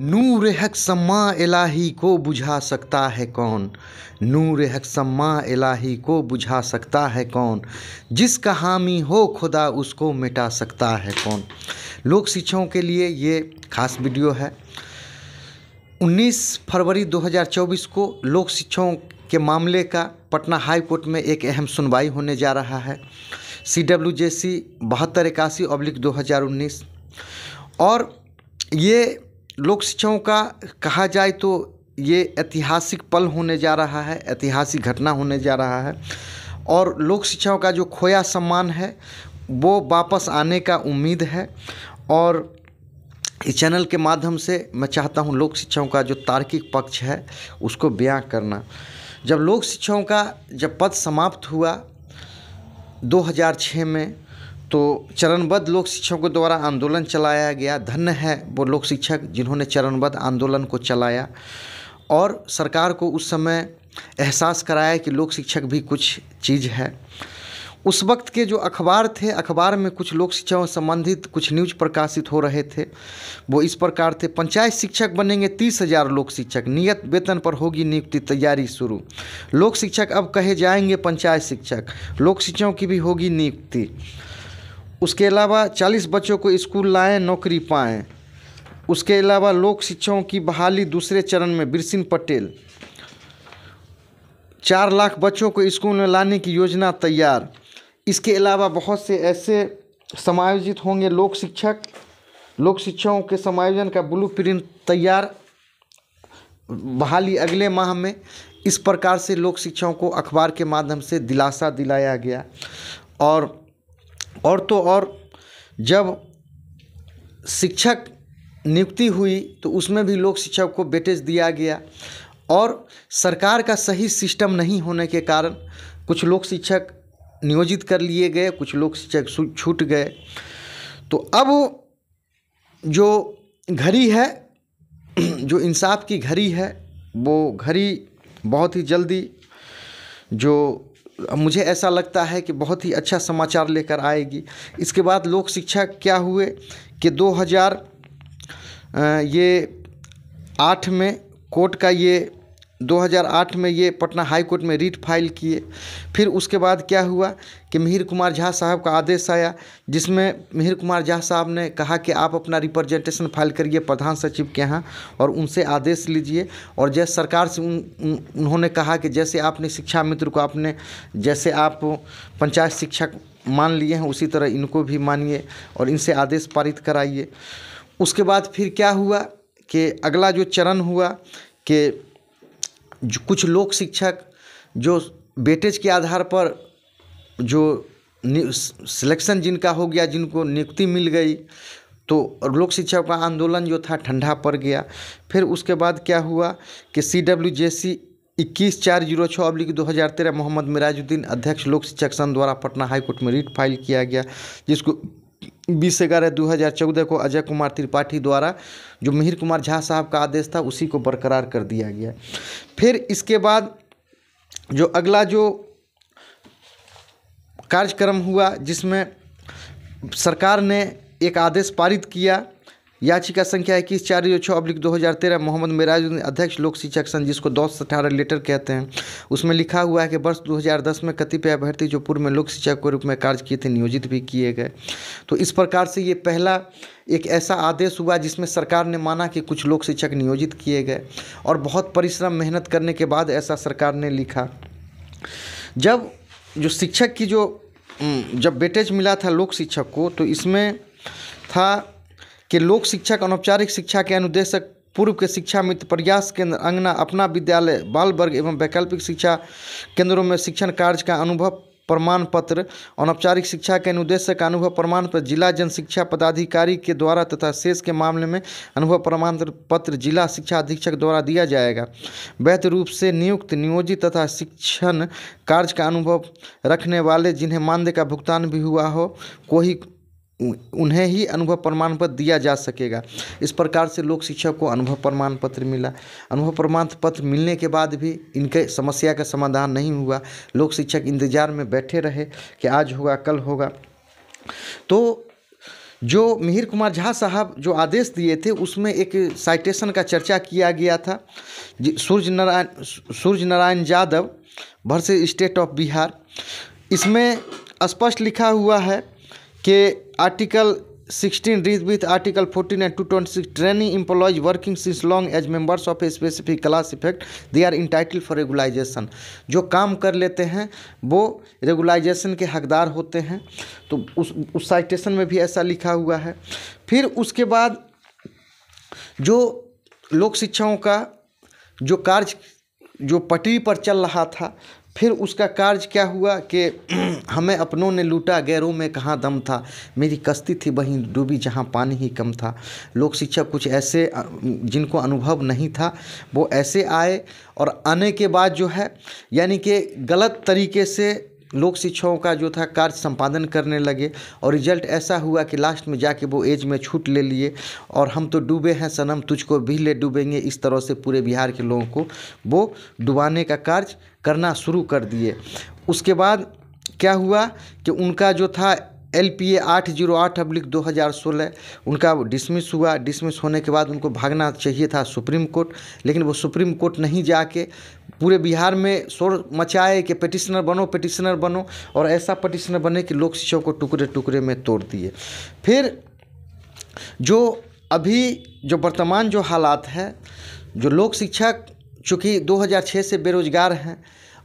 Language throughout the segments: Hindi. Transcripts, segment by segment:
नूर हक सम्मा इलाही को बुझा सकता है कौन नूर हक सम्मा इलाही को बुझा सकता है कौन जिसका हामी हो खुदा उसको मिटा सकता है कौन लोक शिक्षाओं के लिए ये खास वीडियो है 19 फरवरी 2024 को लोक शिक्षाओं के मामले का पटना हाई कोर्ट में एक अहम सुनवाई होने जा रहा है सी डब्ल्यू जे सी बहत्तर इक्यासी अब्लिक दो और ये लोक शिक्षाओं का कहा जाए तो ये ऐतिहासिक पल होने जा रहा है ऐतिहासिक घटना होने जा रहा है और लोक शिक्षाओं का जो खोया सम्मान है वो वापस आने का उम्मीद है और इस चैनल के माध्यम से मैं चाहता हूँ लोक शिक्षाओं का जो तार्किक पक्ष है उसको बयां करना जब लोक शिक्षाओं का जब पद समाप्त हुआ 2006 में तो चरणबद्ध लोक शिक्षकों द्वारा आंदोलन चलाया गया धन्य है वो लोक शिक्षक जिन्होंने चरणबद्ध आंदोलन को चलाया और सरकार को उस समय एहसास कराया कि लोक शिक्षक भी कुछ चीज़ है उस वक्त के जो अखबार थे अखबार में कुछ लोक शिक्षा संबंधित कुछ न्यूज प्रकाशित हो रहे थे वो इस प्रकार थे पंचायत शिक्षक बनेंगे तीस हजार लोक शिक्षक नियत वेतन पर होगी नियुक्ति तैयारी शुरू लोक शिक्षक अब कहे जाएंगे पंचायत शिक्षक लोक शिक्षकों की भी होगी नियुक्ति उसके अलावा चालीस बच्चों को स्कूल लाएँ नौकरी पाएँ उसके अलावा लोक शिक्षाओं की बहाली दूसरे चरण में बिरसिन पटेल चार लाख बच्चों को स्कूल में लाने की योजना तैयार इसके अलावा बहुत से ऐसे समायोजित होंगे लोक शिक्षक लोक शिक्षाओं के समायोजन का ब्लू प्रिंट तैयार बहाली अगले माह में इस प्रकार से लोक शिक्षाओं को अखबार के माध्यम से दिलासा दिलाया गया और और तो और जब शिक्षक नियुक्ति हुई तो उसमें भी लोक शिक्षक को बेटेज दिया गया और सरकार का सही सिस्टम नहीं होने के कारण कुछ लोक शिक्षक नियोजित कर लिए गए कुछ लोक शिक्षक छूट गए तो अब जो घड़ी है जो इंसाफ की घड़ी है वो घड़ी बहुत ही जल्दी जो मुझे ऐसा लगता है कि बहुत ही अच्छा समाचार लेकर आएगी इसके बाद लोक शिक्षा क्या हुए कि 2000 ये आठ में कोर्ट का ये 2008 में ये पटना हाई कोर्ट में रीट फाइल किए फिर उसके बाद क्या हुआ कि मिहिर कुमार झा साहब का आदेश आया जिसमें मिहिर कुमार झा साहब ने कहा कि आप अपना रिप्रेजेंटेशन फाइल करिए प्रधान सचिव के यहाँ और उनसे आदेश लीजिए और जैसे सरकार से उन, उन, उन्होंने कहा कि जैसे आपने शिक्षा मित्र को आपने जैसे आप पंचायत शिक्षक मान लिए हैं उसी तरह इनको भी मानिए और इनसे आदेश पारित कराइए उसके बाद फिर क्या हुआ कि अगला जो चरण हुआ कि कुछ लोक शिक्षक जो बेटेज के आधार पर जो सिलेक्शन जिनका हो गया जिनको नियुक्ति मिल गई तो लोक शिक्षा का आंदोलन जो था ठंडा पड़ गया फिर उसके बाद क्या हुआ कि सी डब्ल्यू जे सी इक्कीस चार जीरो छः अब्लिक दो हज़ार तेरह मोहम्मद मिराजुद्दीन अध्यक्ष लोक शिक्षक संघ द्वारा पटना हाईकोर्ट में रिट फाइल किया गया जिसको बीस ग्यारह दो हज़ार चौदह को अजय कुमार त्रिपाठी द्वारा जो मिहिर कुमार झा साहब का आदेश था उसी को बरकरार कर दिया गया फिर इसके बाद जो अगला जो कार्यक्रम हुआ जिसमें सरकार ने एक आदेश पारित किया याचिका संख्या इक्कीस चार जो छः अब्लिक दो हज़ार तेरह मोहम्मद मेराजुद्दीन अध्यक्ष लोक शिक्षक संघ जिसको दस अठारह लेटर कहते हैं उसमें लिखा हुआ है कि वर्ष 2010 में कतिपय अभ्यर्थी जो पूर्व में लोक शिक्षक के रूप में कार्य किए थे नियोजित भी किए गए तो इस प्रकार से ये पहला एक ऐसा आदेश हुआ जिसमें सरकार ने माना कि कुछ लोक शिक्षक नियोजित किए गए और बहुत परिश्रम मेहनत करने के बाद ऐसा सरकार ने लिखा जब जो शिक्षक की जो जब बेटेज मिला था लोक शिक्षक को तो इसमें था के लोक शिक्षा का अनौपचारिक शिक्षा के अनुदेशक पूर्व के शिक्षा मित्र प्रयास केंद्र अंगना अपना विद्यालय बाल वर्ग एवं वैकल्पिक शिक्षा केंद्रों में शिक्षण कार्य का अनुभव प्रमाण पत्र अनौपचारिक शिक्षा के अनुदेशक अनुभव प्रमाण पत्र जिला जन शिक्षा पदाधिकारी के द्वारा तथा शेष के मामले में अनुभव प्रमाण पत्र जिला शिक्षा अधीक्षक द्वारा दिया जाएगा वैध रूप से नियुक्त नियोजित तथा शिक्षण कार्य का अनुभव रखने वाले जिन्हें मानदेय का भुगतान भी हुआ हो कोई उन्हें ही अनुभव प्रमाण पत्र दिया जा सकेगा इस प्रकार से लोक शिक्षक को अनुभव प्रमाण पत्र मिला अनुभव प्रमाण पत्र मिलने के बाद भी इनके समस्या का समाधान नहीं हुआ लोक शिक्षक इंतजार में बैठे रहे कि आज होगा कल होगा तो जो मिहिर कुमार झा साहब जो आदेश दिए थे उसमें एक साइटेशन का चर्चा किया गया था सूर्य नारायण सूर्य नारायण यादव से स्टेट ऑफ बिहार इसमें स्पष्ट लिखा हुआ है के article 16 reads with article fourteen and two twenty training employees working since long as members of a specific class effect they are entitle for regularization जो काम कर लेते हैं वो रेगुलाइजेशन के हकदार होते हैं तो उस साइटेशन में भी ऐसा लिखा हुआ है फिर उसके बाद जो लोक शिक्षाओं का जो कार्य जो पटरी पर चल रहा था फिर उसका कार्य क्या हुआ कि हमें अपनों ने लूटा गैरों में कहाँ दम था मेरी कश्ती थी वहीं डूबी जहाँ पानी ही कम था लोक शिक्षक कुछ ऐसे जिनको अनुभव नहीं था वो ऐसे आए और आने के बाद जो है यानी कि गलत तरीके से लोक शिक्षकों का जो था कार्य संपादन करने लगे और रिजल्ट ऐसा हुआ कि लास्ट में जाके वो एज में छूट ले लिए और हम तो डूबे हैं सनम तुझको भी ले डूबेंगे इस तरह से पूरे बिहार के लोगों को वो डुबाने का कार्य करना शुरू कर दिए उसके बाद क्या हुआ कि उनका जो था एल पी ए आठ जीरो आठ अब्लिक दो हज़ार सोलह उनका डिसमिस हुआ डिसमिस होने के बाद उनको भागना चाहिए था सुप्रीम कोर्ट लेकिन वो सुप्रीम कोर्ट नहीं जाके पूरे बिहार में शोर मचाए कि पटिशनर बनो पटिशनर बनो और ऐसा पटिशनर बने कि लोक शिक्षकों को टुकड़े टुकड़े में तोड़ दिए फिर जो अभी जो वर्तमान जो हालात है जो लोक शिक्षक चूँकि 2006 से बेरोज़गार हैं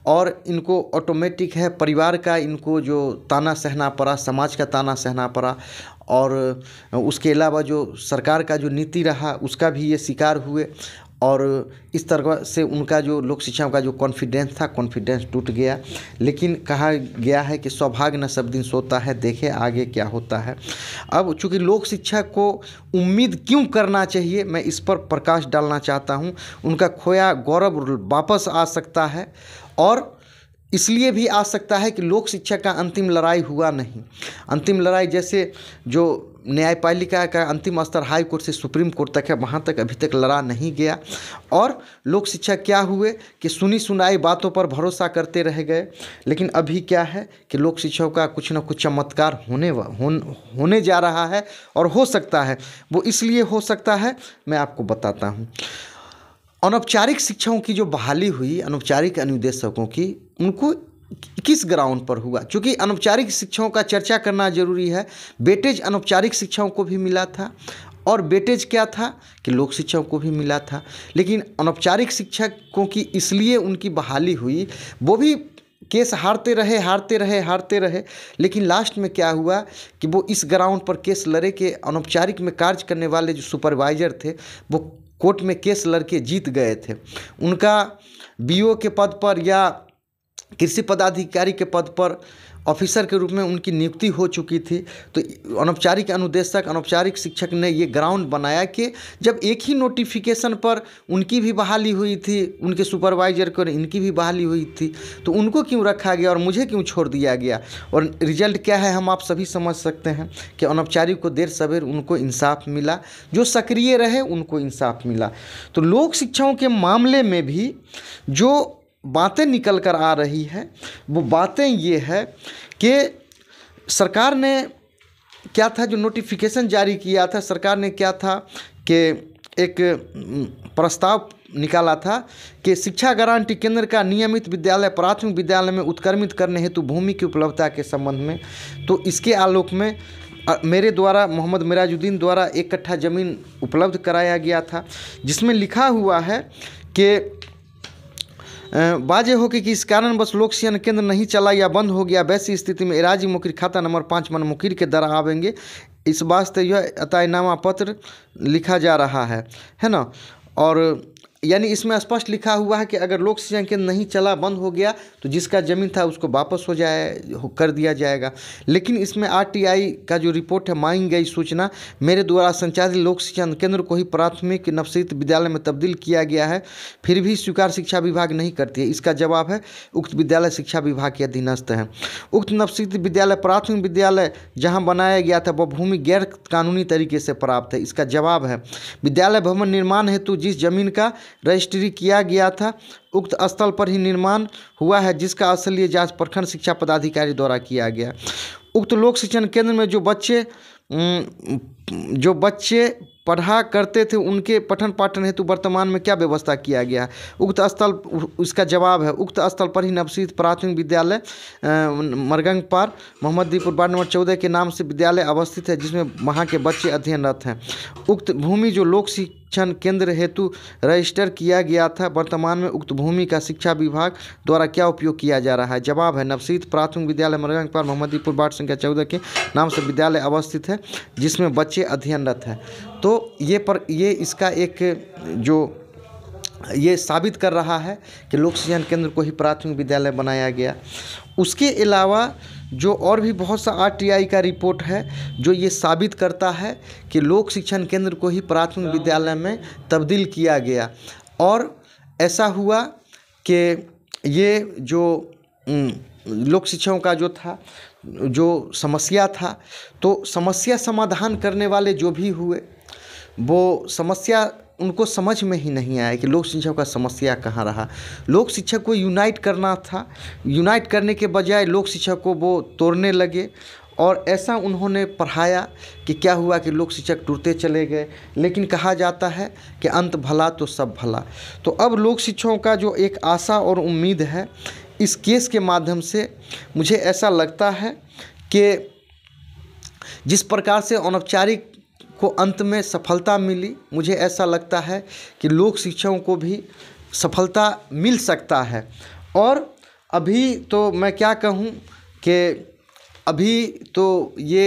और इनको ऑटोमेटिक है परिवार का इनको जो ताना सहना पड़ा समाज का ताना सहना पड़ा और उसके अलावा जो सरकार का जो नीति रहा उसका भी ये शिकार हुए और इस तरह से उनका जो लोक शिक्षा का जो कॉन्फिडेंस था कॉन्फिडेंस टूट गया लेकिन कहा गया है कि सौभाग्य न सब दिन सोता है देखे आगे क्या होता है अब चूँकि लोक शिक्षा को उम्मीद क्यों करना चाहिए मैं इस पर प्रकाश डालना चाहता हूँ उनका खोया गौरव वापस आ सकता है और इसलिए भी आ सकता है कि लोक शिक्षा का अंतिम लड़ाई हुआ नहीं अंतिम लड़ाई जैसे जो न्यायपालिका का अंतिम स्तर हाई कोर्ट से सुप्रीम कोर्ट तक है वहाँ तक अभी तक लड़ा नहीं गया और लोक शिक्षा क्या हुए कि सुनी सुनाई बातों पर भरोसा करते रह गए लेकिन अभी क्या है कि लोक शिक्षा का कुछ ना कुछ चमत्कार होने हो होने जा रहा है और हो सकता है वो इसलिए हो सकता है मैं आपको बताता हूँ अनौपचारिक शिक्षाओं की जो बहाली हुई अनौपचारिक अनुदेशकों की उनको किस ग्राउंड पर हुआ क्योंकि अनौपचारिक शिक्षाओं का चर्चा करना जरूरी है बेटेज अनौपचारिक शिक्षाओं को भी मिला था और बेटेज क्या था कि लोक शिक्षाओं को भी मिला था लेकिन अनौपचारिक शिक्षकों की इसलिए उनकी बहाली हुई वो भी केस हारते रहे हारते रहे हारते रहे लेकिन लास्ट में क्या हुआ कि वो इस ग्राउंड पर केस लड़े के अनौपचारिक में कार्य करने वाले जो सुपरवाइजर थे वो कोर्ट में केस लड़के जीत गए थे उनका बीओ के पद पर या कृषि पदाधिकारी के पद पर ऑफिसर के रूप में उनकी नियुक्ति हो चुकी थी तो अनौपचारिक अनुदेशक अनौपचारिक शिक्षक ने ये ग्राउंड बनाया कि जब एक ही नोटिफिकेशन पर उनकी भी बहाली हुई थी उनके सुपरवाइजर को इनकी भी बहाली हुई थी तो उनको क्यों रखा गया और मुझे क्यों छोड़ दिया गया और रिजल्ट क्या है हम आप सभी समझ सकते हैं कि अनौपचारिक को देर सवेर उनको इंसाफ मिला जो सक्रिय रहे उनको इंसाफ मिला तो लोक शिक्षाओं के मामले में भी जो बातें निकल कर आ रही है वो बातें ये है कि सरकार ने क्या था जो नोटिफिकेशन जारी किया था सरकार ने क्या था कि एक प्रस्ताव निकाला था कि शिक्षा गारंटी केंद्र का नियमित विद्यालय प्राथमिक विद्यालय में उत्क्रमित करने हेतु भूमि की उपलब्धता के संबंध में तो इसके आलोक में मेरे द्वारा मोहम्मद मिराजुद्दीन द्वारा एक कट्ठा ज़मीन उपलब्ध कराया गया था जिसमें लिखा हुआ है कि बाजे हो कि इस कारणवश लोक शयन केंद्र नहीं चला या बंद हो गया वैसी स्थिति में इराजी मुकरी खाता नंबर पाँच मन मुकरी के दर आवेंगे इस वास्ते यह अतायनामा पत्र लिखा जा रहा है है ना और यानी इसमें स्पष्ट लिखा हुआ है कि अगर लोक सेवा केंद्र नहीं चला बंद हो गया तो जिसका ज़मीन था उसको वापस हो जाए हो कर दिया जाएगा लेकिन इसमें आरटीआई का जो रिपोर्ट है मांगी गई सूचना मेरे द्वारा संचालित लोक शिक्षण केंद्र को ही प्राथमिक नवसित विद्यालय में तब्दील किया गया है फिर भी स्वीकार शिक्षा विभाग नहीं करती है इसका जवाब है उक्त विद्यालय शिक्षा विभाग के अधीनस्थ है उक्त नवसित विद्यालय प्राथमिक विद्यालय जहाँ बनाया गया था वह भूमि गैर कानूनी तरीके से प्राप्त है इसका जवाब है विद्यालय भवन निर्माण हेतु जिस जमीन का रजिस्ट्री किया गया था उक्त स्थल पर ही निर्माण हुआ है जिसका असलीय जांच प्रखंड शिक्षा पदाधिकारी द्वारा किया गया उक्त लोक शिक्षण केंद्र में जो बच्चे जो बच्चे पढ़ा करते थे उनके पठन पाठन हेतु वर्तमान में क्या व्यवस्था किया गया है उक्त स्थल उसका जवाब है उक्त स्थल पर ही नवसीत प्राथमिक विद्यालय मरगंग पार मोहम्मदीपुर वार्ड नंबर चौदह के नाम से विद्यालय अवस्थित है जिसमें वहाँ के बच्चे अध्ययनरत हैं उक्त भूमि जो लोक शिक्षण केंद्र हेतु रजिस्टर किया गया था वर्तमान में उक्त भूमि का शिक्षा विभाग द्वारा क्या उपयोग किया जा रहा है जवाब है नवसीत प्राथमिक विद्यालय मरगंज पर मोहम्मदीपुर वार्ड संख्या चौदह के नाम से विद्यालय अवस्थित है जिसमें बच्चे अध्ययनरत हैं तो ये पर ये इसका एक जो ये साबित कर रहा है कि लोक शिक्षण केंद्र को ही प्राथमिक विद्यालय बनाया गया उसके अलावा जो और भी बहुत सा आरटीआई का रिपोर्ट है जो ये साबित करता है कि लोक शिक्षण केंद्र को ही प्राथमिक हाँ। विद्यालय में तब्दील किया गया और ऐसा हुआ कि ये जो लोक शिक्षकों का जो था जो समस्या था तो समस्या समाधान करने वाले जो भी हुए वो समस्या उनको समझ में ही नहीं आया कि लोक शिक्षा का समस्या कहाँ रहा लोक शिक्षा को यूनाइट करना था यूनाइट करने के बजाय लोक शिक्षा को वो तोड़ने लगे और ऐसा उन्होंने पढ़ाया कि क्या हुआ कि लोक शिक्षक टूटते चले गए लेकिन कहा जाता है कि अंत भला तो सब भला तो अब लोक शिक्षकों का जो एक आशा और उम्मीद है इस केस के माध्यम से मुझे ऐसा लगता है कि जिस प्रकार से अनौपचारिक को अंत में सफलता मिली मुझे ऐसा लगता है कि लोक शिक्षकों को भी सफलता मिल सकता है और अभी तो मैं क्या कहूँ कि अभी तो ये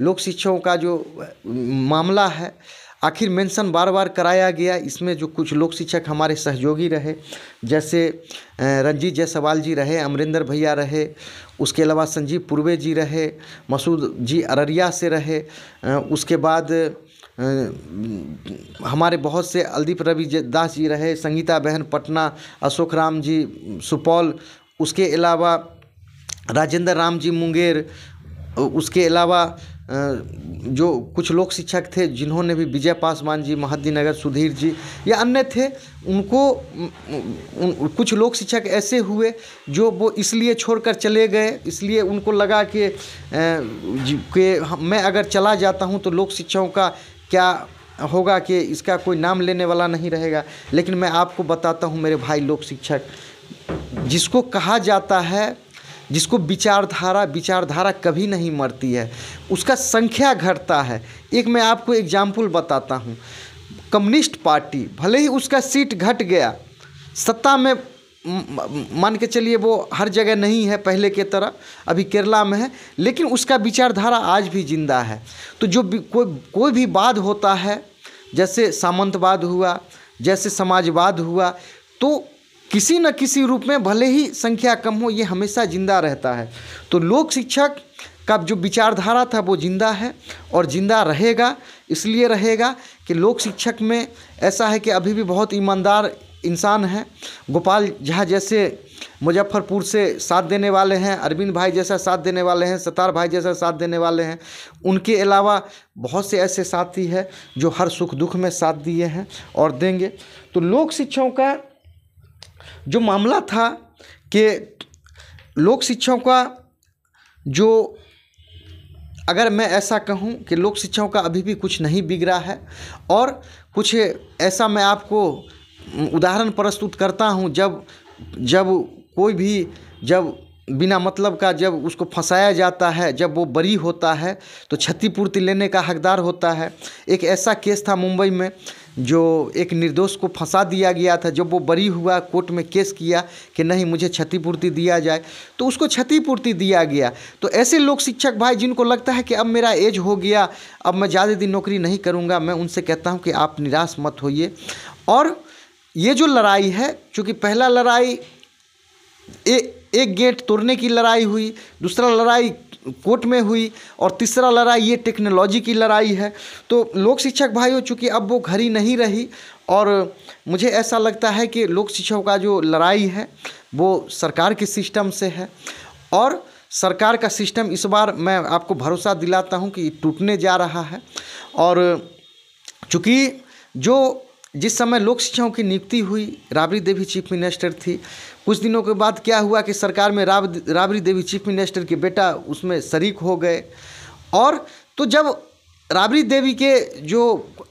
लोक शिक्षकों का जो मामला है आखिर मेंशन बार बार कराया गया इसमें जो कुछ लोक शिक्षक हमारे सहयोगी रहे जैसे रंजीत जायसवाल जी रहे अमरिंदर भैया रहे उसके अलावा संजीव पूर्वे जी रहे मसूद जी अररिया से रहे उसके बाद हमारे बहुत से अलदीप रवि दास जी रहे संगीता बहन पटना अशोक राम जी सुपौल उसके अलावा राजेंद्र राम जी मुंगेर उसके अलावा जो कुछ लोक शिक्षक थे जिन्होंने भी विजय पासवान जी महद्दीनगर सुधीर जी या अन्य थे उनको उन, कुछ लोक शिक्षक ऐसे हुए जो वो इसलिए छोड़कर चले गए इसलिए उनको लगा कि के मैं अगर चला जाता हूँ तो लोक शिक्षाओं का क्या होगा कि इसका कोई नाम लेने वाला नहीं रहेगा लेकिन मैं आपको बताता हूँ मेरे भाई लोक शिक्षक जिसको कहा जाता है जिसको विचारधारा विचारधारा कभी नहीं मरती है उसका संख्या घटता है एक मैं आपको एग्जाम्पल बताता हूँ कम्युनिस्ट पार्टी भले ही उसका सीट घट गया सत्ता में मान के चलिए वो हर जगह नहीं है पहले के तरह अभी केरला में है लेकिन उसका विचारधारा आज भी जिंदा है तो जो भी कोई कोई भी वाद होता है जैसे सामंतवाद हुआ जैसे समाजवाद हुआ तो किसी न किसी रूप में भले ही संख्या कम हो ये हमेशा जिंदा रहता है तो लोक शिक्षक का जो विचारधारा था वो जिंदा है और जिंदा रहेगा इसलिए रहेगा कि लोक शिक्षक में ऐसा है कि अभी भी बहुत ईमानदार इंसान हैं गोपाल झा जैसे मुजफ्फरपुर से साथ देने वाले हैं अरविंद भाई जैसा साथ देने वाले हैं सतार भाई जैसा साथ देने वाले हैं उनके अलावा बहुत से ऐसे साथी हैं जो हर सुख दुख में साथ दिए हैं और देंगे तो लोक शिक्षाओं का जो मामला था कि लोक शिक्षाओं का जो अगर मैं ऐसा कहूँ कि लोक शिक्षाओं का अभी भी कुछ नहीं बिगड़ा है और कुछ ऐसा मैं आपको उदाहरण प्रस्तुत करता हूँ जब जब कोई भी जब बिना मतलब का जब उसको फंसाया जाता है जब वो बरी होता है तो क्षतिपूर्ति लेने का हकदार होता है एक ऐसा केस था मुंबई में जो एक निर्दोष को फंसा दिया गया था जब वो बरी हुआ कोर्ट में केस किया कि नहीं मुझे क्षतिपूर्ति दिया जाए तो उसको क्षतिपूर्ति दिया गया तो ऐसे लोग शिक्षक भाई जिनको लगता है कि अब मेरा एज हो गया अब मैं ज़्यादा दिन नौकरी नहीं करूँगा मैं उनसे कहता हूँ कि आप निराश मत होइए और ये जो लड़ाई है चूँकि पहला लड़ाई ए एक गेट तोड़ने की लड़ाई हुई दूसरा लड़ाई कोर्ट में हुई और तीसरा लड़ाई ये टेक्नोलॉजी की लड़ाई है तो लोक शिक्षक भाई हो चूँकि अब वो घड़ी नहीं रही और मुझे ऐसा लगता है कि लोक शिक्षकों का जो लड़ाई है वो सरकार के सिस्टम से है और सरकार का सिस्टम इस बार मैं आपको भरोसा दिलाता हूँ कि टूटने जा रहा है और चूँकि जो जिस समय लोक शिक्षाओं की नियुक्ति हुई राबड़ी देवी चीफ मिनिस्टर थी कुछ दिनों के बाद क्या हुआ कि सरकार में राब राबड़ी देवी चीफ मिनिस्टर के बेटा उसमें शरीक हो गए और तो जब राबड़ी देवी के जो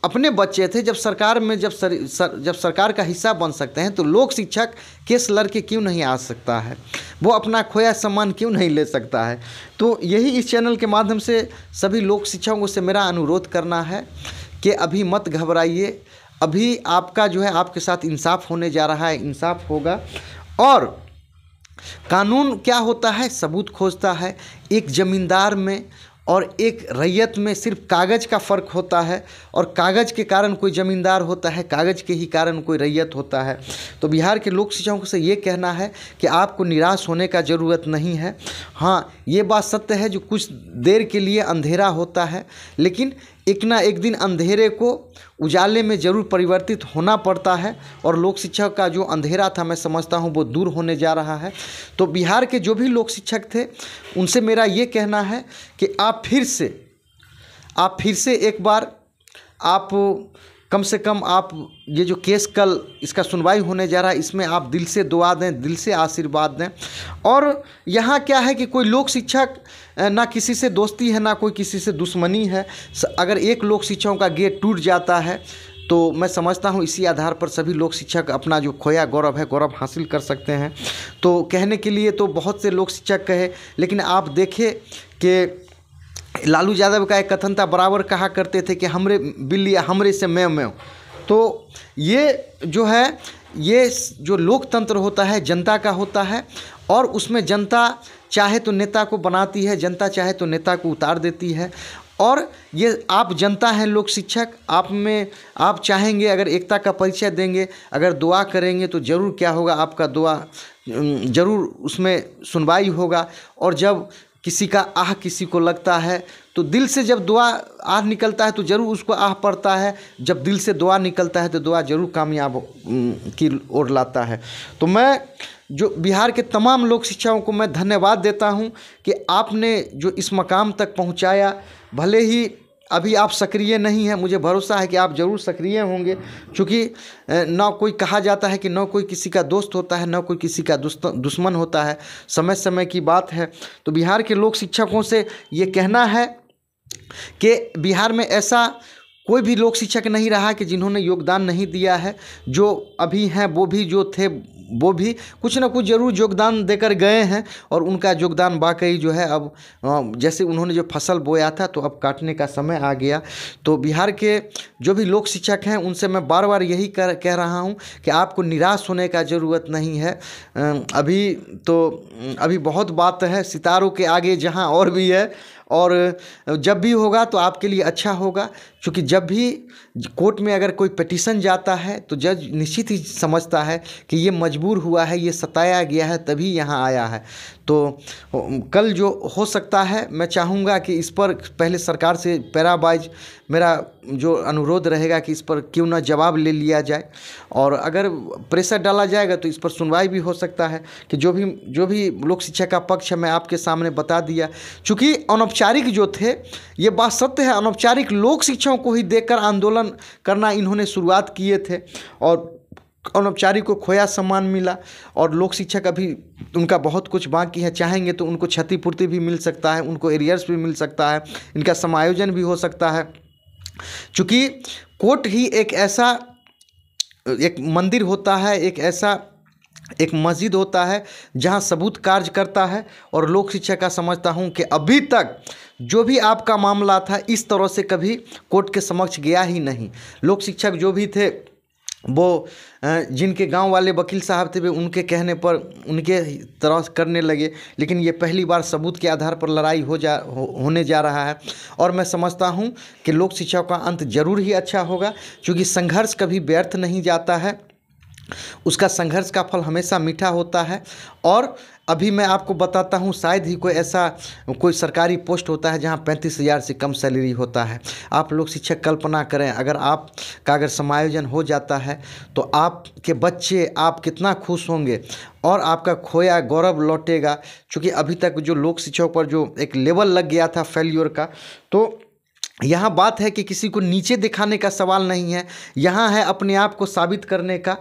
अपने बच्चे थे जब सरकार में जब सर, सर, जब सरकार का हिस्सा बन सकते हैं तो लोक शिक्षक केस लड़के क्यों नहीं आ सकता है वो अपना खोया सम्मान क्यों नहीं ले सकता है तो यही इस चैनल के माध्यम से सभी लोक शिक्षकों से मेरा अनुरोध करना है कि अभी मत घबराइए अभी आपका जो है आपके साथ इंसाफ होने जा रहा है इंसाफ होगा और कानून क्या होता है सबूत खोजता है एक ज़मींदार में और एक रैयत में सिर्फ कागज़ का फ़र्क होता है और कागज़ के कारण कोई ज़मींदार होता है कागज़ के ही कारण कोई रैयत होता है तो बिहार के लोक शिक्षकों से ये कहना है कि आपको निराश होने का ज़रूरत नहीं है हाँ ये बात सत्य है जो कुछ देर के लिए अंधेरा होता है लेकिन एक ना एक दिन अंधेरे को उजाले में ज़रूर परिवर्तित होना पड़ता है और लोक शिक्षक का जो अंधेरा था मैं समझता हूँ वो दूर होने जा रहा है तो बिहार के जो भी लोक शिक्षक थे उनसे मेरा ये कहना है कि आप फिर से आप फिर से एक बार आप कम से कम आप ये जो केस कल इसका सुनवाई होने जा रहा है इसमें आप दिल से दुआ दें दिल से आशीर्वाद दें और यहाँ क्या है कि कोई लोक शिक्षक ना किसी से दोस्ती है ना कोई किसी से दुश्मनी है अगर एक लोक शिक्षाओं का गेट टूट जाता है तो मैं समझता हूँ इसी आधार पर सभी लोक शिक्षक अपना जो खोया गौरव है गौरव हासिल कर सकते हैं तो कहने के लिए तो बहुत से लोक शिक्षक कहे लेकिन आप देखें कि लालू यादव का एक कथन था बराबर कहा करते थे कि हमरे बिल्ली हमरे से मैं मैं तो ये जो है ये जो लोकतंत्र होता है जनता का होता है और उसमें जनता चाहे तो नेता को बनाती है जनता चाहे तो नेता को उतार देती है और ये आप जनता हैं लोक शिक्षक आप में आप चाहेंगे अगर एकता का परिचय देंगे अगर दुआ करेंगे तो ज़रूर क्या होगा आपका दुआ ज़रूर उसमें सुनवाई होगा और जब किसी का आह किसी को लगता है तो दिल से जब दुआ आह निकलता है तो ज़रूर उसको आह पड़ता है जब दिल से दुआ निकलता है तो दुआ ज़रूर कामयाब की ओर लाता है तो मैं जो बिहार के तमाम लोक शिक्षाओं को मैं धन्यवाद देता हूँ कि आपने जो इस मकाम तक पहुँचाया भले ही अभी आप सक्रिय नहीं हैं मुझे भरोसा है कि आप ज़रूर सक्रिय होंगे क्योंकि ना कोई कहा जाता है कि न कोई किसी का दोस्त होता है न कोई किसी का दुश्मन होता है समय समय की बात है तो बिहार के लोक शिक्षकों से ये कहना है कि बिहार में ऐसा कोई भी लोक शिक्षक नहीं रहा कि जिन्होंने योगदान नहीं दिया है जो अभी हैं वो भी जो थे वो भी कुछ ना कुछ ज़रूर योगदान देकर गए हैं और उनका योगदान वाकई जो है अब जैसे उन्होंने जो फसल बोया था तो अब काटने का समय आ गया तो बिहार के जो भी लोक शिक्षक हैं उनसे मैं बार बार यही कर कह रहा हूँ कि आपको निराश होने का ज़रूरत नहीं है अभी तो अभी बहुत बात है सितारों के आगे जहाँ और भी है और जब भी होगा तो आपके लिए अच्छा होगा क्योंकि जब भी कोर्ट में अगर कोई पटिशन जाता है तो जज निश्चित ही समझता है कि ये मजबूर हुआ है ये सताया गया है तभी यहाँ आया है तो कल जो हो सकता है मैं चाहूँगा कि इस पर पहले सरकार से पैराबाइज मेरा जो अनुरोध रहेगा कि इस पर क्यों ना जवाब ले लिया जाए और अगर प्रेशर डाला जाएगा तो इस पर सुनवाई भी हो सकता है कि जो भी जो भी लोक शिक्षा का पक्ष है मैं आपके सामने बता दिया चूँकि अनौपचारिक जो थे ये बात सत्य है अनौपचारिक लोक शिक्षा दूसरों को ही देखकर आंदोलन करना इन्होंने शुरुआत किए थे और अनौपचारिक को खोया सम्मान मिला और लोक शिक्षा का भी उनका बहुत कुछ बाकी है चाहेंगे तो उनको क्षतिपूर्ति भी मिल सकता है उनको एरियर्स भी मिल सकता है इनका समायोजन भी हो सकता है चूँकि कोर्ट ही एक ऐसा एक मंदिर होता है एक ऐसा एक मस्जिद होता है जहां सबूत कार्य करता है और लोक शिक्षा का समझता हूं कि अभी तक जो भी आपका मामला था इस तरह से कभी कोर्ट के समक्ष गया ही नहीं लोक शिक्षक जो भी थे वो जिनके गांव वाले वकील साहब थे वे उनके कहने पर उनके तरह करने लगे लेकिन ये पहली बार सबूत के आधार पर लड़ाई हो जा हो, होने जा रहा है और मैं समझता हूँ कि लोक शिक्षा का अंत जरूर ही अच्छा होगा क्योंकि संघर्ष कभी व्यर्थ नहीं जाता है उसका संघर्ष का फल हमेशा मीठा होता है और अभी मैं आपको बताता हूँ शायद ही कोई ऐसा कोई सरकारी पोस्ट होता है जहाँ पैंतीस हज़ार से कम सैलरी होता है आप लोग शिक्षक कल्पना करें अगर आप का अगर समायोजन हो जाता है तो आपके बच्चे आप कितना खुश होंगे और आपका खोया गौरव लौटेगा क्योंकि अभी तक जो लोक शिक्षक पर जो एक लेवल लग गया था फेल्योर का तो यहाँ बात है कि किसी को नीचे दिखाने का सवाल नहीं है यहाँ है अपने आप को साबित करने का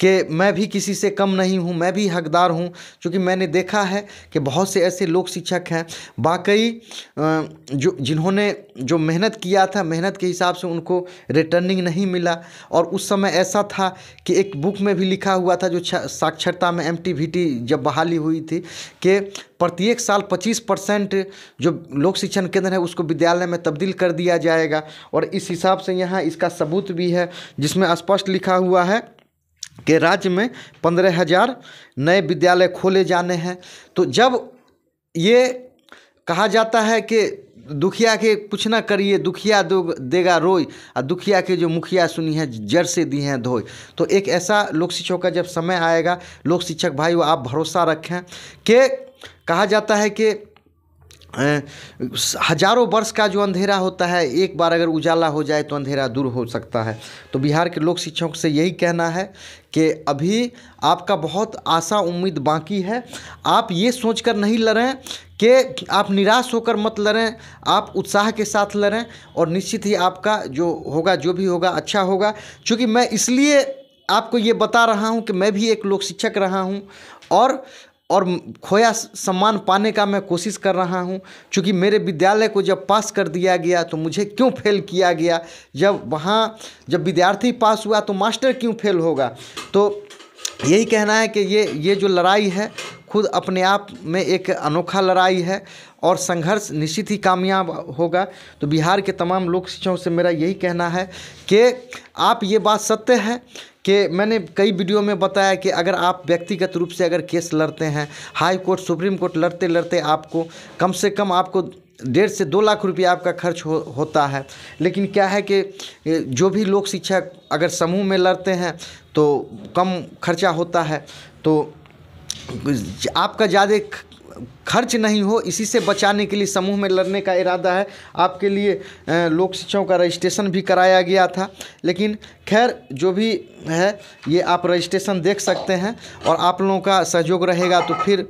कि मैं भी किसी से कम नहीं हूँ मैं भी हकदार हूँ क्योंकि मैंने देखा है कि बहुत से ऐसे लोक शिक्षक हैं वाकई जो जिन्होंने जो मेहनत किया था मेहनत के हिसाब से उनको रिटर्निंग नहीं मिला और उस समय ऐसा था कि एक बुक में भी लिखा हुआ था जो साक्षरता में एम जब बहाली हुई थी कि प्रत्येक साल 25 परसेंट जो लोक शिक्षण केंद्र है उसको विद्यालय में तब्दील कर दिया जाएगा और इस हिसाब से यहाँ इसका सबूत भी है जिसमें स्पष्ट लिखा हुआ है के राज्य में पंद्रह हज़ार नए विद्यालय खोले जाने हैं तो जब ये कहा जाता है कि दुखिया के कुछ ना करिए दुखिया दो देगा रोय और दुखिया के जो मुखिया सुनी है जड़ से दी हैं धोए तो एक ऐसा लोक शिक्षक का जब समय आएगा लोक शिक्षक भाई वो आप भरोसा रखें कि कहा जाता है कि हजारों वर्ष का जो अंधेरा होता है एक बार अगर उजाला हो जाए तो अंधेरा दूर हो सकता है तो बिहार के लोक शिक्षकों से यही कहना है कि अभी आपका बहुत आशा उम्मीद बाकी है आप ये सोचकर नहीं लड़ें कि आप निराश होकर मत लड़ें आप उत्साह के साथ लड़ें और निश्चित ही आपका जो होगा जो भी होगा अच्छा होगा क्योंकि मैं इसलिए आपको ये बता रहा हूँ कि मैं भी एक लोक शिक्षक रहा हूँ और और खोया सम्मान पाने का मैं कोशिश कर रहा हूँ क्योंकि मेरे विद्यालय को जब पास कर दिया गया तो मुझे क्यों फेल किया गया जब वहाँ जब विद्यार्थी पास हुआ तो मास्टर क्यों फेल होगा तो यही कहना है कि ये ये जो लड़ाई है खुद अपने आप में एक अनोखा लड़ाई है और संघर्ष निश्चित ही कामयाब होगा तो बिहार के तमाम लोक शिक्षकों से मेरा यही कहना है कि आप ये बात सत्य है कि मैंने कई वीडियो में बताया कि अगर आप व्यक्तिगत रूप से अगर केस लड़ते हैं हाई कोर्ट सुप्रीम कोर्ट लड़ते लड़ते आपको कम से कम आपको डेढ़ से दो लाख रुपया आपका खर्च हो होता है लेकिन क्या है कि जो भी लोक शिक्षा अगर समूह में लड़ते हैं तो कम खर्चा होता है तो आपका ज़्यादा खर्च नहीं हो इसी से बचाने के लिए समूह में लड़ने का इरादा है आपके लिए लोक शिक्षकों का रजिस्ट्रेशन भी कराया गया था लेकिन खैर जो भी है ये आप रजिस्ट्रेशन देख सकते हैं और आप लोगों का सहयोग रहेगा तो फिर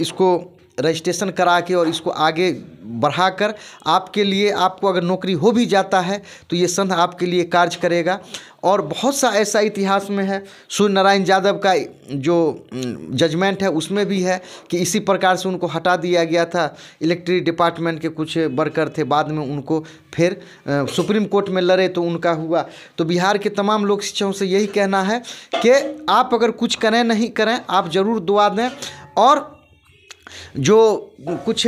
इसको रजिस्ट्रेशन करा के और इसको आगे बढ़ाकर आपके लिए आपको अगर नौकरी हो भी जाता है तो ये संघ आपके लिए कार्य करेगा और बहुत सा ऐसा इतिहास में है सूर्य नारायण यादव का जो जजमेंट है उसमें भी है कि इसी प्रकार से उनको हटा दिया गया था इलेक्ट्रिक डिपार्टमेंट के कुछ वर्कर थे बाद में उनको फिर सुप्रीम कोर्ट में लड़े तो उनका हुआ तो बिहार के तमाम लोक शिक्षकों से यही कहना है कि आप अगर कुछ करें नहीं करें आप ज़रूर दुआ दें और जो कुछ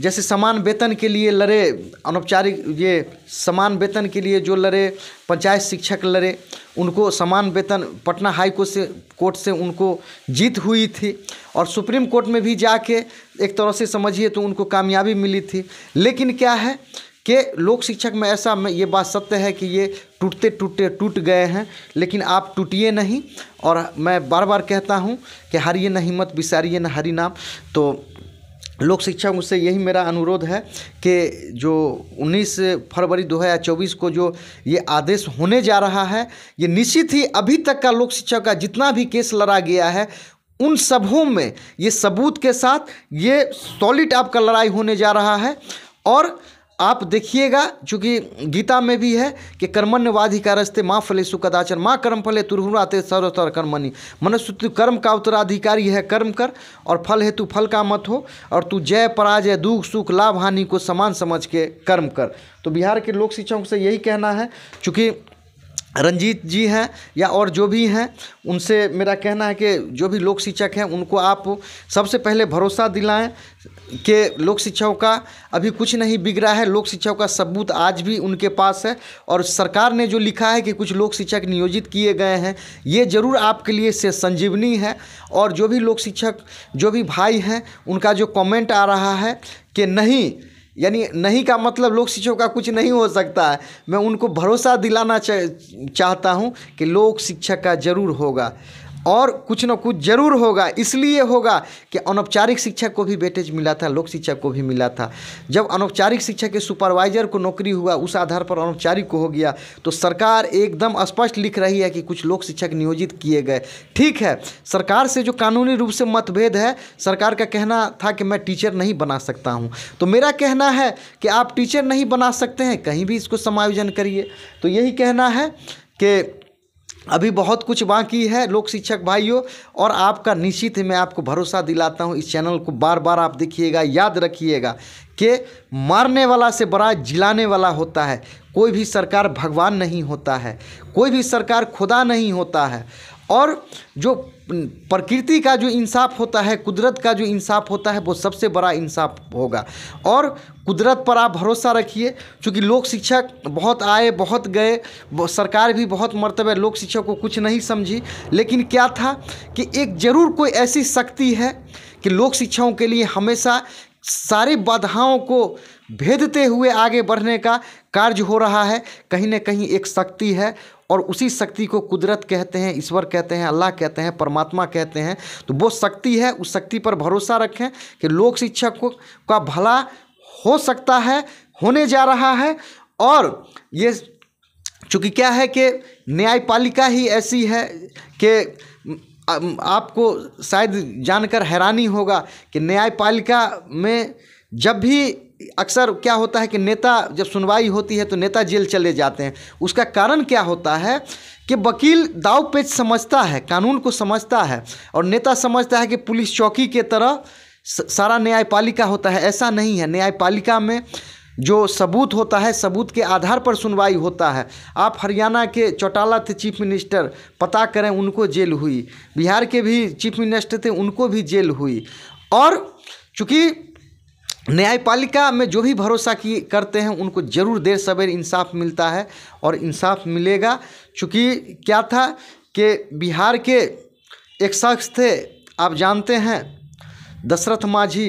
जैसे समान वेतन के लिए लड़े अनौपचारिक ये समान वेतन के लिए जो लड़े पंचायत शिक्षक लड़े उनको समान वेतन पटना हाई कोर्ट से कोर्ट से उनको जीत हुई थी और सुप्रीम कोर्ट में भी जाके एक तरह से समझिए तो उनको कामयाबी मिली थी लेकिन क्या है कि लोक शिक्षक में ऐसा में ये बात सत्य है कि ये टूटते टूटते टूट गए हैं लेकिन आप टूटिए नहीं और मैं बार बार कहता हूँ कि हारिए न हिम्मत विसारिए न हरि नाम तो लोक शिक्षा से यही मेरा अनुरोध है कि जो 19 फरवरी 2024 को जो ये आदेश होने जा रहा है ये निश्चित ही अभी तक का लोक शिक्षा का जितना भी केस लड़ा गया है उन सबों में ये सबूत के साथ ये सॉलिड आपका लड़ाई होने जा रहा है और आप देखिएगा चूंकि गीता में भी है कि कर्मण्यवाधिकारस्ते माँ फले सुकदाचर माँ कर्म फले तुरहुराते सर्वतर कर्मणि मनुष्य कर्म का उत्तराधिकारी है कर्म कर और फल हेतु फल का मत हो और तू जय पराजय दुख सुख लाभ हानि को समान समझ के कर्म कर तो बिहार के लोक शिक्षकों से यही कहना है चूँकि रंजीत जी हैं या और जो भी हैं उनसे मेरा कहना है कि जो भी लोक शिक्षक हैं उनको आप सबसे पहले भरोसा दिलाएं कि लोक शिक्षाओं का अभी कुछ नहीं बिगड़ा है लोक शिक्षाओं का सबूत आज भी उनके पास है और सरकार ने जो लिखा है कि कुछ लोक शिक्षक नियोजित किए गए हैं ये ज़रूर आपके लिए से संजीवनी है और जो भी लोक शिक्षक जो भी भाई हैं उनका जो कॉमेंट आ रहा है कि नहीं यानी नहीं का मतलब लोक शिक्षकों का कुछ नहीं हो सकता है मैं उनको भरोसा दिलाना चाहता हूँ कि लोक शिक्षक का ज़रूर होगा और कुछ ना कुछ जरूर होगा इसलिए होगा कि अनौपचारिक शिक्षा को भी बेटेज मिला था लोक शिक्षा को भी मिला था जब अनौपचारिक शिक्षा के सुपरवाइजर को नौकरी हुआ उस आधार पर अनौपचारिक को हो गया तो सरकार एकदम स्पष्ट लिख रही है कि कुछ लोक शिक्षक नियोजित किए गए ठीक है सरकार से जो कानूनी रूप से मतभेद है सरकार का कहना था कि मैं टीचर नहीं बना सकता हूँ तो मेरा कहना है कि आप टीचर नहीं बना सकते हैं कहीं भी इसको समायोजन करिए तो यही कहना है कि अभी बहुत कुछ बाकी है लोक शिक्षक भाइयों और आपका निश्चित ही मैं आपको भरोसा दिलाता हूँ इस चैनल को बार बार आप देखिएगा याद रखिएगा कि मारने वाला से बड़ा जिलाने वाला होता है कोई भी सरकार भगवान नहीं होता है कोई भी सरकार खुदा नहीं होता है और जो प्रकृति का जो इंसाफ होता है कुदरत का जो इंसाफ होता है वो सबसे बड़ा इंसाफ होगा और कुदरत पर आप भरोसा रखिए क्योंकि लोक शिक्षक बहुत आए बहुत गए सरकार भी बहुत मरतबे लोक शिक्षक को कुछ नहीं समझी लेकिन क्या था कि एक ज़रूर कोई ऐसी शक्ति है कि लोक शिक्षाओं के लिए हमेशा सारी बाधाओं को भेदते हुए आगे बढ़ने का कार्य हो रहा है कहीं ना कहीं एक शक्ति है और उसी शक्ति को कुदरत कहते हैं ईश्वर कहते हैं अल्लाह कहते हैं परमात्मा कहते हैं तो वो शक्ति है उस शक्ति पर भरोसा रखें कि लोक शिक्षा को का भला हो सकता है होने जा रहा है और ये चूँकि क्या है कि न्यायपालिका ही ऐसी है कि आपको शायद जानकर हैरानी होगा कि न्यायपालिका में जब भी अक्सर क्या होता है कि नेता जब सुनवाई होती है तो नेता जेल चले जाते हैं उसका कारण क्या होता है कि वकील दाव पेच समझता है कानून को समझता है और नेता समझता है कि पुलिस चौकी के तरह सारा न्यायपालिका होता है ऐसा नहीं है न्यायपालिका में जो सबूत होता है सबूत के आधार पर सुनवाई होता है आप हरियाणा के चौटाला थे चीफ मिनिस्टर पता करें उनको जेल हुई बिहार के भी चीफ मिनिस्टर थे उनको भी जेल हुई और चूँकि न्यायपालिका में जो भी भरोसा की करते हैं उनको ज़रूर देर सवेर इंसाफ मिलता है और इंसाफ मिलेगा चूँकि क्या था कि बिहार के एक शख्स थे आप जानते हैं दशरथ माझी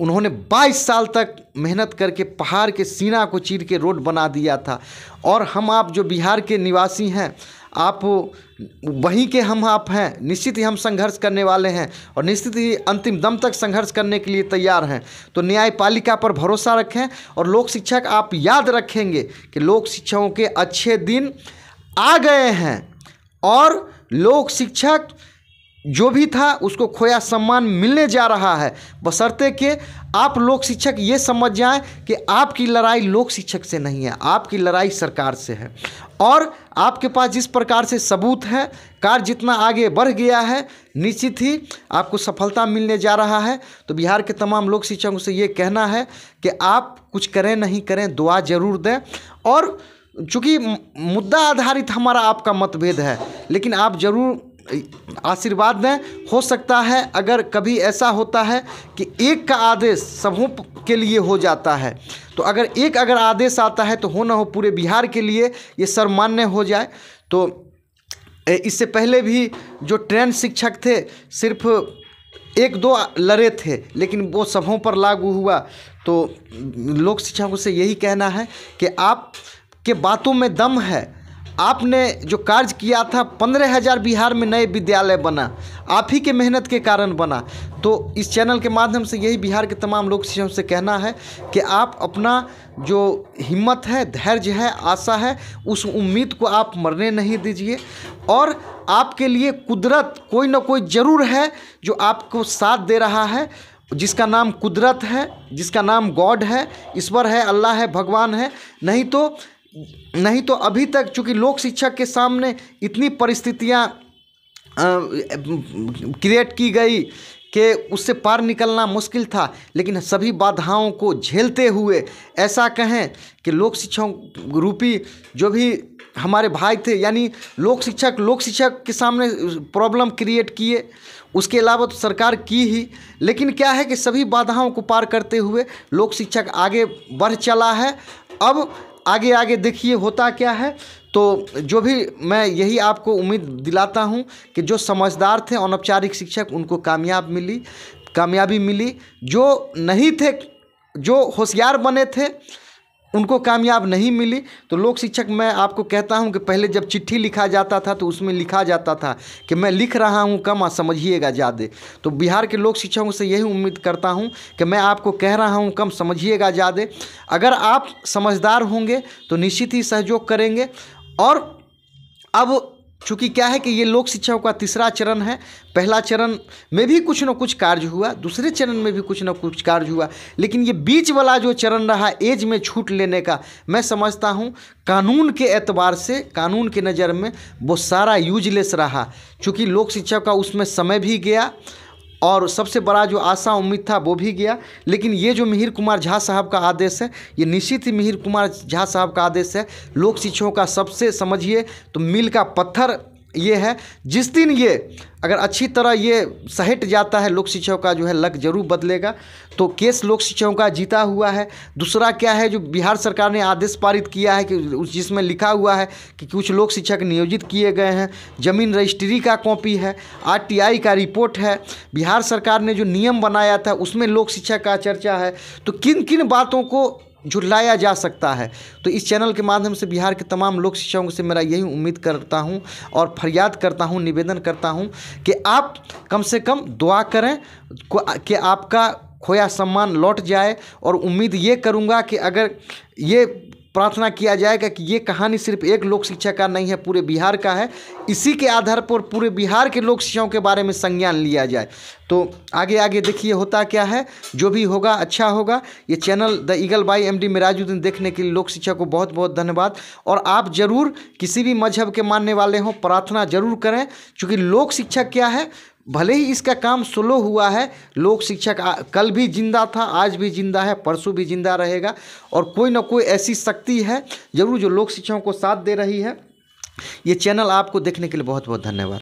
उन्होंने 22 साल तक मेहनत करके पहाड़ के सीना को चीर के रोड बना दिया था और हम आप जो बिहार के निवासी हैं आप वहीं के हम आप हैं निश्चित ही हम संघर्ष करने वाले हैं और निश्चित ही अंतिम दम तक संघर्ष करने के लिए तैयार हैं तो न्यायपालिका पर भरोसा रखें और लोक शिक्षक आप याद रखेंगे कि लोक शिक्षकों के अच्छे दिन आ गए हैं और लोक शिक्षक जो भी था उसको खोया सम्मान मिलने जा रहा है बशर्ते कि आप लोक शिक्षक ये समझ जाएं कि आपकी लड़ाई लोक शिक्षक से नहीं है आपकी लड़ाई सरकार से है और आपके पास जिस प्रकार से सबूत है कार्य जितना आगे बढ़ गया है निश्चित ही आपको सफलता मिलने जा रहा है तो बिहार के तमाम लोक शिक्षकों से ये कहना है कि आप कुछ करें नहीं करें दुआ जरूर दें और चूँकि मुद्दा आधारित हमारा आपका मतभेद है लेकिन आप जरूर आशीर्वाद दें हो सकता है अगर कभी ऐसा होता है कि एक का आदेश सबों के लिए हो जाता है तो अगर एक अगर आदेश आता है तो हो ना हो पूरे बिहार के लिए ये सर्वमान्य हो जाए तो इससे पहले भी जो ट्रेन शिक्षक थे सिर्फ एक दो लड़े थे लेकिन वो सबों पर लागू हुआ तो लोक शिक्षकों से यही कहना है कि आप के बातों में दम है आपने जो कार्य किया था पंद्रह हज़ार बिहार में नए विद्यालय बना आप ही के मेहनत के कारण बना तो इस चैनल के माध्यम से यही बिहार के तमाम लोग से हमसे कहना है कि आप अपना जो हिम्मत है धैर्य है आशा है उस उम्मीद को आप मरने नहीं दीजिए और आपके लिए कुदरत कोई ना कोई ज़रूर है जो आपको साथ दे रहा है जिसका नाम कुदरत है जिसका नाम गॉड है ईश्वर है अल्लाह है भगवान है नहीं तो नहीं तो अभी तक चूँकि लोक शिक्षा के सामने इतनी परिस्थितियाँ क्रिएट की गई कि उससे पार निकलना मुश्किल था लेकिन सभी बाधाओं को झेलते हुए ऐसा कहें कि लोक शिक्षा रूपी जो भी हमारे भाई थे यानी लोक शिक्षक लोक शिक्षक के सामने प्रॉब्लम क्रिएट किए उसके अलावा तो सरकार की ही लेकिन क्या है कि सभी बाधाओं को पार करते हुए लोक शिक्षक आगे बढ़ चला है अब आगे आगे देखिए होता क्या है तो जो भी मैं यही आपको उम्मीद दिलाता हूँ कि जो समझदार थे अनौपचारिक शिक्षक उनको कामयाब मिली कामयाबी मिली जो नहीं थे जो होशियार बने थे उनको कामयाब नहीं मिली तो लोक शिक्षक मैं आपको कहता हूं कि पहले जब चिट्ठी लिखा जाता था तो उसमें लिखा जाता था कि मैं लिख रहा हूं कम और समझिएगा ज़्यादा तो बिहार के लोक शिक्षकों से यही उम्मीद करता हूं कि मैं आपको कह रहा हूं कम समझिएगा ज़्यादा अगर आप समझदार होंगे तो निश्चित ही सहयोग करेंगे और अब चूँकि क्या है कि ये लोक शिक्षाओं का तीसरा चरण है पहला चरण में भी कुछ न कुछ कार्य हुआ दूसरे चरण में भी कुछ न कुछ कार्य हुआ लेकिन ये बीच वाला जो चरण रहा एज में छूट लेने का मैं समझता हूँ कानून के एतबार से कानून के नज़र में वो सारा यूजलेस रहा चूँकि लोक शिक्षा का उसमें समय भी गया और सबसे बड़ा जो आशा उम्मीद था वो भी गया लेकिन ये जो मिहिर कुमार झा साहब का आदेश है ये निश्चित ही मिहिर कुमार झा साहब का आदेश है लोक शिक्षकों का सबसे समझिए तो मिल का पत्थर ये है जिस दिन ये अगर अच्छी तरह ये सहट जाता है लोक शिक्षकों का जो है लक जरूर बदलेगा तो केस लोक शिक्षकों का जीता हुआ है दूसरा क्या है जो बिहार सरकार ने आदेश पारित किया है कि उस जिसमें लिखा हुआ है कि कुछ लोक शिक्षक नियोजित किए गए हैं जमीन रजिस्ट्री का कॉपी है आरटीआई का रिपोर्ट है बिहार सरकार ने जो नियम बनाया था उसमें लोक शिक्षा का चर्चा है तो किन किन बातों को झुटलाया जा सकता है तो इस चैनल के माध्यम से बिहार के तमाम लोक शिक्षकों से मेरा यही उम्मीद करता हूँ और फरियाद करता हूँ निवेदन करता हूँ कि आप कम से कम दुआ करें कि आपका खोया सम्मान लौट जाए और उम्मीद ये करूँगा कि अगर ये प्रार्थना किया जाएगा कि ये कहानी सिर्फ एक लोक शिक्षा का नहीं है पूरे बिहार का है इसी के आधार पर पूरे बिहार के लोक शिक्षाओं के बारे में संज्ञान लिया जाए तो आगे आगे देखिए होता क्या है जो भी होगा अच्छा होगा ये channel the eagle by M D Mirajuddin देखने के लिए लोक शिक्षा को बहुत बहुत धन्यवाद और आप ज़रूर किसी भी मजहब के मानने वाले हों प्रार्थना ज़रूर करें चूँकि लोक शिक्षा क्या है भले ही इसका काम स्लो हुआ है लोक शिक्षक कल भी जिंदा था आज भी जिंदा है परसों भी जिंदा रहेगा और कोई ना कोई ऐसी शक्ति है ज़रूर जो लोक शिक्षकों को साथ दे रही है ये चैनल आपको देखने के लिए बहुत बहुत धन्यवाद